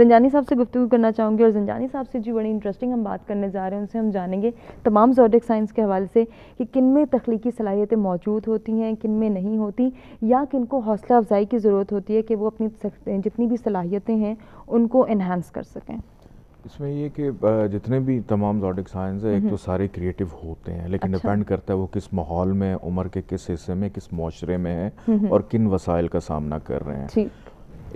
زنجانی صاحب سے گفتگو کرنا چاہوں گی اور زنجانی صاحب سے جو بڑی انٹرسٹنگ ہم بات کرنے جا رہے ہیں ان سے ہم جانیں گے تمام زوڈک سائنس کے حوالے سے کہ کن میں تخلیقی صلاحیتیں موجود ہوتی ہیں کن میں نہیں ہوتی یا کن کو حوصلہ افزائی کی ضرورت ہوتی ہے کہ وہ اپنی جتنی بھی صلاحیتیں ہیں ان کو انہانس کر سکیں اس میں یہ کہ جتنے بھی تمام زوڈک سائنس ہیں ایک تو سارے کریٹیو ہوتے ہیں لیکن ڈیپینڈ اچھا۔ کرتا ہے وہ کس ماحول میں عمر کے کس حصے میں کس معاشرے میں ہیں اور کن وسائل کا سامنا کر رہے ہیں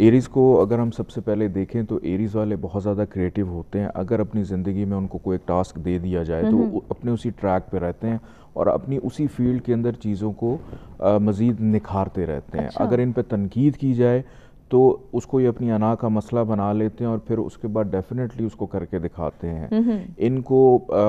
ایریز کو اگر ہم سب سے پہلے دیکھیں تو ایریز والے بہت زیادہ کریٹیو ہوتے ہیں اگر اپنی زندگی میں ان کو کوئی ایک ٹاسک دے دیا جائے تو اپنے اسی ٹریک پہ رہتے ہیں اور اپنی اسی فیلڈ کے اندر چیزوں کو مزید نکھارتے رہتے ہیں اچھا۔ اگر ان پہ تنقید کی جائے تو اس کو یہ اپنی انا کا مسئلہ بنا لیتے ہیں اور پھر اس کے بعد ڈیفینیٹلی اس کو کر کے دکھاتے ہیں ان کو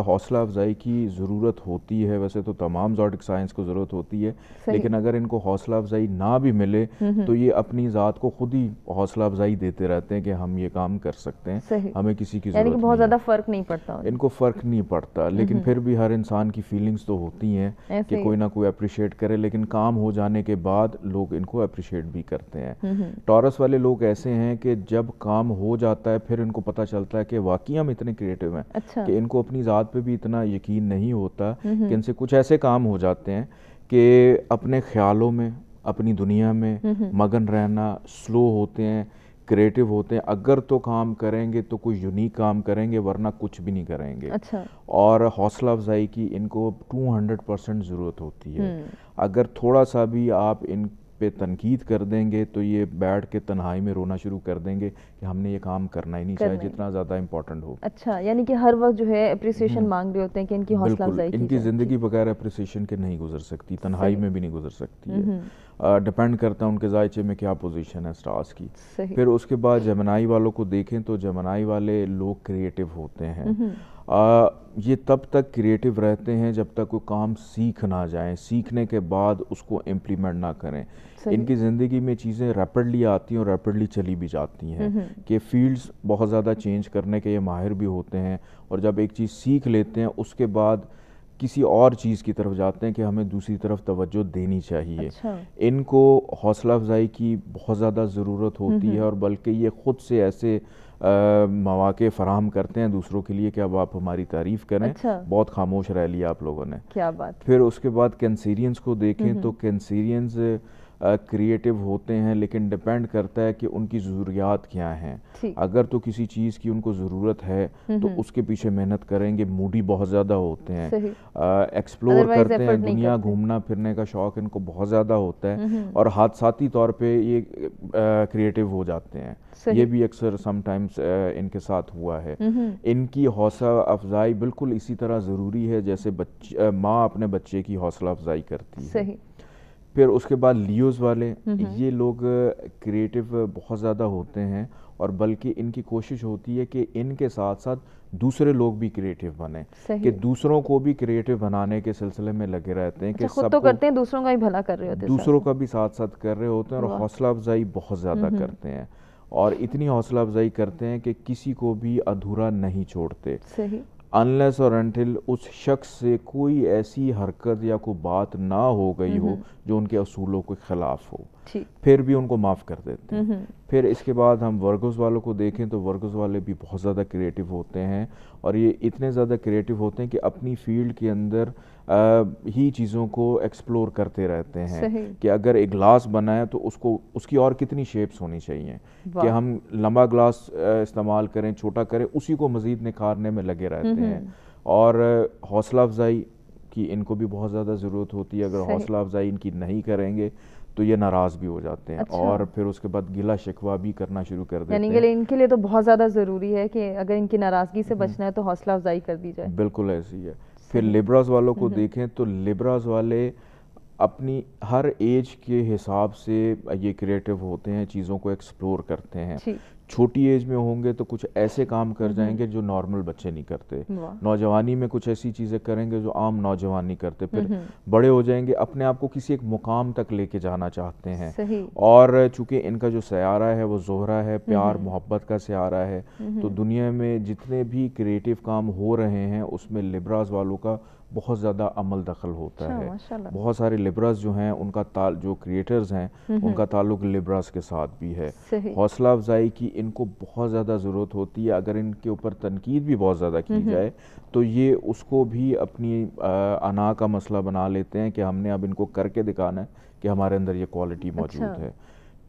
حوصلہ افزائی کی ضرورت ہوتی ہے ویسے تو تمام سائنس کو ضرورت ہوتی ہے لیکن اگر ان کو حوصلہ افزائی نہ بھی ملے تو یہ اپنی ذات کو خود ہی حوصلہ افزائی دیتے رہتے ہیں کہ ہم یہ کام کر سکتے ہیں ہمیں کسی کی یعنی ضرورت بہت زیادہ فرق نہیں پڑتا ان کو فرق نہیں پڑتا لیکن پھر بھی ہر انسان کی فیلنگس تو ہوتی ہیں کہ کوئی نہ کوئی اپریشیٹ کرے لیکن کام ہو جانے کے بعد لوگ ان کو اپریشیٹ بھی کرتے ہیں والے لوگ ایسے ہیں کہ جب کام ہو جاتا ہے پھر ان کو پتا چلتا ہے کہ اپنے خیالوں میں اپنی دنیا میں مگن رہنا سلو ہوتے ہیں کریٹو ہوتے ہیں اگر تو کام کریں گے تو کوئی یونیک کام کریں گے ورنہ کچھ بھی نہیں کریں گے اچھا۔ اور حوصلہ افزائی کی ان کو ٹو ہنڈریڈ پرسینٹ ضرورت ہوتی ہے اگر تھوڑا سا بھی آپ ان پہ تنقید کر دیں گے تو یہ بیٹھ کے تنہائی میں رونا شروع کر دیں گے کہ ہم نے یہ کام کرنا ہی نہیں چاہیے جتنا زیادہ امپورٹنٹ ہو اچھا یعنی کہ ہر وقت جو ہے اپریسیشن مانگ رہے ہوتے ہیں کہ ان کی حوصلہ افزائی کی ان زندگی جی۔ بغیر اپریسیشن کے نہیں گزر سکتی تنہائی میں بھی نہیں گزر سکتی ہے کرتا ہے ان کے ذائچے میں کیا پوزیشن ہے سٹارز کی پھر اس کے بعد جمنائی والوں کو دیکھیں تو جمنائی والے لوگ کریٹو ہوتے ہیں یہ تب تک کریٹو رہتے ہیں جب تک کوئی کام سیکھ نہ جائیں سیکھنے کے بعد اس کو امپلیمنٹ نہ کریں ان کی زندگی میں چیزیں ریپڈلی آتی ہیں اور ریپڈلی چلی بھی جاتی ہیں کہ فیلڈز بہت زیادہ چینج کرنے کے یہ ماہر بھی ہوتے ہیں اور جب ایک چیز سیکھ لیتے ہیں اس کے بعد کسی اور چیز کی طرف جاتے ہیں کہ ہمیں دوسری طرف توجہ دینی چاہیے اچھا۔ ان کو حوصلہ افزائی کی بہت زیادہ ضرورت ہوتی ہے اور بلکہ یہ خود سے ایسے مواقع فراہم کرتے ہیں دوسروں کے لیے کہ اب آپ ہماری تعریف کریں اچھا۔ بہت خاموش رہ لیا آپ لوگوں نے پھر اس کے بعد کینسیرینز کو دیکھیں تو کینسیرینز کریٹو ہوتے ہیں لیکن ڈپینڈ کرتا ہے کہ ان کی ضروریات کیا ہیں اگر تو کسی چیز کی ان کو ضرورت ہے تو اس کے پیچھے محنت کریں گے موڈی بہت زیادہ ہوتے ہیں ایکسپلور کرتے ہیں دنیا گھومنا پھرنے کا شوق ان کو بہت زیادہ ہوتا ہے اور حادثاتی طور پہ یہ کریٹو ہو جاتے ہیں یہ بھی اکثر سم ٹائمز ان کے ساتھ ہوا ہے ان کی حوصلہ افزائی بالکل اسی طرح ضروری ہے جیسے ماں اپنے بچے کی حوصلہ افزائی کرتی ہے پھر اس کے بعد لیوز والے یہ لوگ کریٹیو بہت زیادہ ہوتے ہیں اور بلکہ ان کی کوشش ہوتی ہے کہ ان کے ساتھ ساتھ دوسرے لوگ بھی کریٹیو بنے کہ دوسروں کو بھی کریٹو بنانے کے سلسلے میں لگے رہتے ہیں کہ اچھا، دوسروں کا بھی ساتھ ساتھ کر رہے ہوتے ہیں اور حوصلہ افزائی بہت زیادہ کرتے ہیں اور اتنی حوصلہ افزائی کرتے ہیں کہ کسی کو بھی ادھورا نہیں چھوڑتے انلیس اور انٹل اس شخص سے کوئی ایسی حرکت یا کوئی بات نہ ہو گئی ہو جو ان کے اصولوں کے خلاف ہو پھر بھی ان کو معاف کر دیتے ہیں پھر اس کے بعد ہم ورگز والوں کو دیکھیں تو ورگز والے بھی بہت زیادہ کریٹیو ہوتے ہیں اور یہ اتنے زیادہ کریٹیو ہوتے ہیں کہ اپنی فیلڈ کے اندر ہی چیزوں کو ایکسپلور کرتے رہتے ہیں کہ اگر ایک گلاس بنا ہے تو اس کو اس کی اور کتنی شیپس ہونی چاہیے کہ ہم لمبا گلاس استعمال کریں چھوٹا کریں اسی کو مزید نکھارنے میں لگے رہتے ہیں اور حوصلہ افزائی کی ان کو بھی بہت زیادہ ضرورت ہوتی ہے اگر حوصلہ افزائی ان کی نہیں کریں گے تو یہ ناراض بھی ہو جاتے ہیں اچھا۔ اور پھر اس کے بعد گلا شکوا بھی کرنا شروع کر یعنی ہیں ان کے لیے تو بہت زیادہ ضروری ہے کہ اگر ان کی ناراضگی سے بچنا ہے تو حوصلہ افزائی کر دی جائے بالکل ایسی ہے پھر لبراز والوں کو دیکھیں تو لبراز والے اپنی ہر ایج کے حساب سے یہ کریٹو ہوتے ہیں چیزوں کو ایکسپلور کرتے ہیں چھوٹی ایج میں ہوں گے تو کچھ ایسے کام کر جائیں گے جو نارمل بچے نہیں کرتے نوجوانی میں کچھ ایسی چیزیں کریں گے جو عام نوجوان نہیں کرتے پھر بڑے ہو جائیں گے اپنے آپ کو کسی ایک مقام تک لے کے جانا چاہتے ہیں اور چونکہ ان کا جو سیارہ ہے وہ زہرہ ہے پیار محبت کا سیارہ ہے تو دنیا میں جتنے بھی کریٹیو کام ہو رہے ہیں اس میں لبراز والوں کا بہت زیادہ عمل دخل ہوتا اچھا، ہے بہت سارے لبراز جو ہیں ان کا تعلق جو کریٹرز ہیں ان کا تعلق لبراز کے ساتھ بھی ہے حوصلہ افزائی کی ان کو بہت زیادہ ضرورت ہوتی ہے اگر ان کے اوپر تنقید بھی بہت زیادہ کی جائے تو یہ اس کو بھی اپنی انا کا مسئلہ بنا لیتے ہیں کہ ہم نے اب ان کو کر کے دکھانا ہے کہ ہمارے اندر یہ کوالٹی اچھا۔ موجود ہے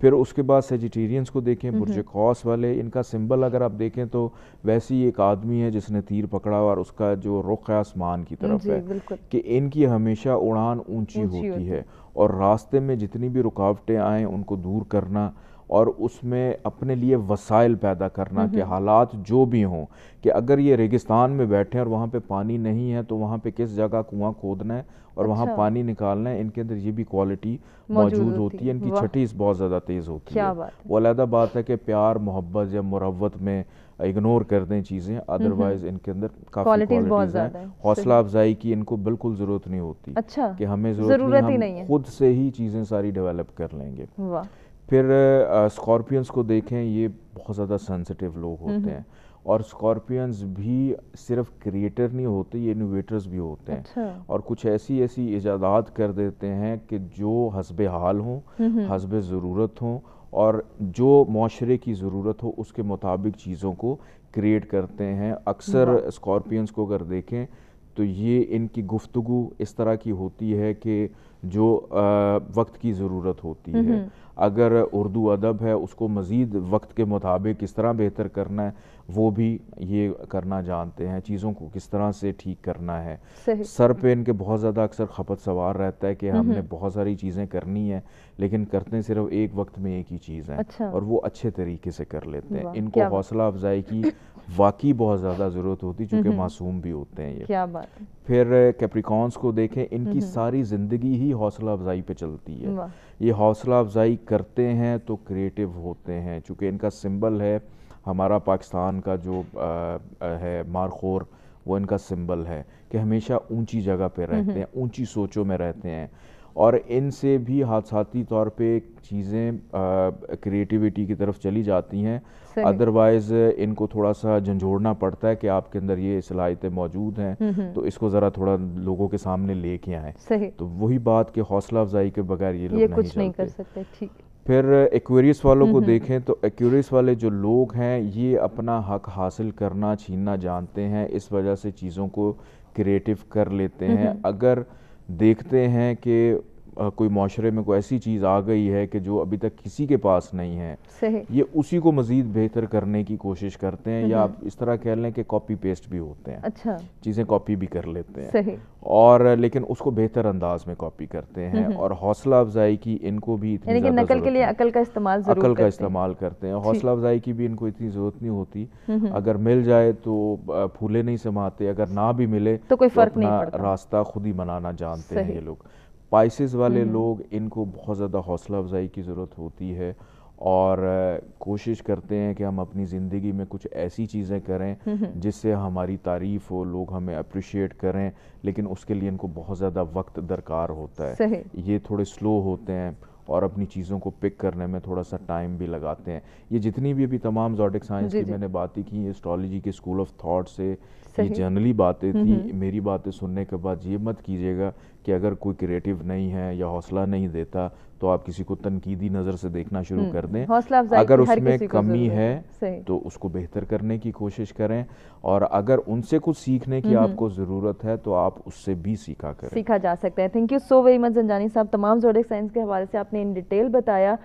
پھر اس کے بعد سیجیٹیرینس کو دیکھیں برج کوس والے ان کا سمبل اگر آپ دیکھیں تو ویسے ہی ایک آدمی ہے جس نے تیر پکڑا اور اس کا جو رخ ہے آسمان کی طرف جی، ہے کہ ان کی ہمیشہ اڑان اونچی ہوتی ہے اور راستے میں جتنی بھی رکاوٹیں آئیں ان کو دور کرنا اور اس میں اپنے لیے وسائل پیدا کرنا کہ حالات جو بھی ہوں کہ اگر یہ ریگستان میں بیٹھے اور وہاں پہ پانی نہیں ہے تو وہاں پہ کس جگہ کنواں کھودنا ہے اور وہاں اچھا۔ پانی نکالنا ہے ان کے اندر یہ بھی کوالٹی موجود ہوتی ہے ان کی چھٹی بہت زیادہ تیز ہوتی ہے وہ علیحدہ بات ہے کہ پیار محبت یا مروت میں اگنور کر دیں چیزیں ادروائز ان کے اندر کافی کوالٹیز ہیں حوصلہ افزائی کی ان کو بالکل ضرورت نہیں ہوتی اچھا۔ کہ ہمیں ضرورت نہیں ہم خود سے ہی چیزیں ساری ڈیولپ کر لیں گے پھر سکورپینز کو دیکھیں یہ بہت زیادہ سینسٹیو لوگ ہوتے ہیں اور سکورپینز بھی صرف کریٹر نہیں ہوتے یہ انوویٹرز بھی ہوتے ہیں اچھا. اور کچھ ایسی ایسی ایجادات کر دیتے ہیں کہ جو حسب حال ہوں حسب ضرورت ہوں اور جو معاشرے کی ضرورت ہو اس کے مطابق چیزوں کو کریٹ کرتے ہیں اکثر سکورپینز کو اگر دیکھیں تو یہ ان کی گفتگو اس طرح کی ہوتی ہے کہ جو وقت کی ضرورت ہوتی ہے اگر اردو ادب ہے اس کو مزید وقت کے مطابق کس طرح بہتر کرنا ہے وہ بھی یہ کرنا جانتے ہیں چیزوں کو کس طرح سے ٹھیک کرنا ہے سر پہ ان کے بہت زیادہ اکثر خپت سوار رہتا ہے کہ ہم نے بہت ساری چیزیں کرنی ہیں لیکن کرتے ہیں صرف ایک وقت میں ایک ہی چیز ہے اچھا۔ اور وہ اچھے طریقے سے کر لیتے ہیں ان کو حوصلہ افزائی کی واقعی بہت زیادہ ضرورت ہوتی چونکہ معصوم بھی ہوتے ہیں یہ پھر کیپریکانس کو دیکھیں ان کی ساری زندگی ہی حوصلہ افزائی پہ چلتی ہے یہ حوصلہ افزائی کرتے ہیں تو کریٹو ہوتے ہیں چونکہ ان کا سمبل ہے ہمارا پاکستان کا جو ہے مارخور وہ ان کا سمبل ہے کہ ہمیشہ اونچی جگہ پہ رہتے ہیں اونچی سوچوں میں رہتے ہیں اور ان سے بھی حادثاتی طور پہ چیزیں کریٹیویٹی کی طرف چلی جاتی ہیں ادروائز ان کو تھوڑا سا جھنجھوڑنا پڑتا ہے کہ آپ کے اندر یہ صلاحیتیں موجود ہیں تو اس کو ذرا تھوڑا لوگوں کے سامنے لے کے آئیں تو وہی بات کہ حوصلہ افزائی کے بغیر یہ لوگ نہیں کر سکتے ٹھیک پھر ایکویریس والوں کو دیکھیں تو ایکویریس والے جو لوگ ہیں یہ اپنا حق حاصل کرنا چھیننا جانتے ہیں اس وجہ سے چیزوں کو کریٹو کر لیتے ہیں اگر دیکھتے ہیں کہ کوئی معاشرے میں کوئی ایسی چیز آ گئی ہے کہ جو ابھی تک کسی کے پاس نہیں ہے یہ اسی کو مزید بہتر کرنے کی کوشش کرتے ہیں یا آپ اس طرح کہہ لیں کہ کاپی پیسٹ بھی ہوتے ہیں اچھا۔ چیزیں کاپی بھی کر لیتے ہیں اور لیکن اس کو بہتر انداز میں کاپی کرتے ہیں اور حوصلہ افزائی کی ان کو بھی اتنی یعنی عقل کا استعمال عقل کا استعمال کرتے ہیں جی۔ حوصلہ افزائی کی بھی ان کو اتنی ضرورت نہیں ہوتی اگر مل جائے تو پھولے نہیں سماتے اگر نہ بھی ملے تو کوئی فرق نہیں پڑتا راستہ خود ہی منانا جانتے ہیں یہ لوگ پائسز والے لوگ ان کو بہت زیادہ حوصلہ افزائی کی ضرورت ہوتی ہے اور کوشش کرتے ہیں کہ ہم اپنی زندگی میں کچھ ایسی چیزیں کریں جس سے ہماری تعریف ہو لوگ ہمیں اپریشیٹ کریں لیکن اس کے لیے ان کو بہت زیادہ وقت درکار ہوتا ہے یہ تھوڑے سلو ہوتے ہیں اور اپنی چیزوں کو پک کرنے میں تھوڑا سا ٹائم بھی لگاتے ہیں یہ جتنی بھی ابھی تمام زوڈک سائنس جی، کی جی۔ میں نے باتیں کی اسٹرالوجی کے اسکول آف تھاٹ سے یہ جنرلی باتیں تھیں میری باتیں سننے کے بعد یہ مت کیجیے گا کہ اگر کوئی کریٹیو نہیں ہے یا حوصلہ نہیں دیتا تو آپ کسی کو تنقیدی نظر سے دیکھنا شروع کر دیں اگر اس میں کمی ہے تو اس کو بہتر کرنے کی کوشش کریں اور اگر ان سے کچھ سیکھنے کی آپ کو ضرورت ہے تو آپ اس سے بھی سیکھا کریں سیکھا جا سکتا ہے تھینک یو زنجانی صاحب تمام سائنس کے حوالے سے آپ نے ان ڈیٹیل بتایا